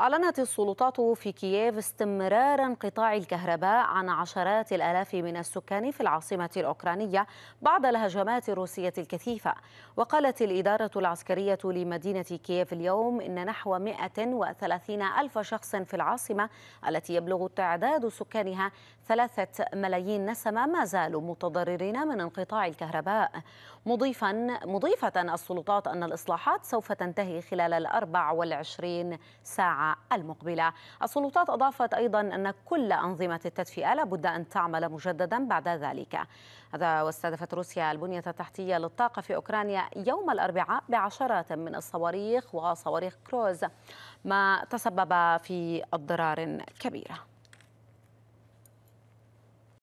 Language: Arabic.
أعلنت السلطات في كييف استمرار انقطاع الكهرباء عن عشرات الآلاف من السكان في العاصمة الأوكرانية بعد الهجمات الروسية الكثيفة وقالت الإدارة العسكرية لمدينة كييف اليوم إن نحو 130 ألف شخص في العاصمة التي يبلغ تعداد سكانها ثلاثة ملايين نسمة ما زالوا متضررين من انقطاع الكهرباء مضيفا مضيفة السلطات أن الإصلاحات سوف تنتهي خلال الأربع والعشرين ساعة المقبلة السلطات أضافت أيضا أن كل أنظمة التدفئة لابد أن تعمل مجددا بعد ذلك هذا واستهدفت روسيا البنية التحتية للطاقة في أوكرانيا يوم الأربعاء بعشرات من الصواريخ وصواريخ كروز ما تسبب في أضرار كبيرة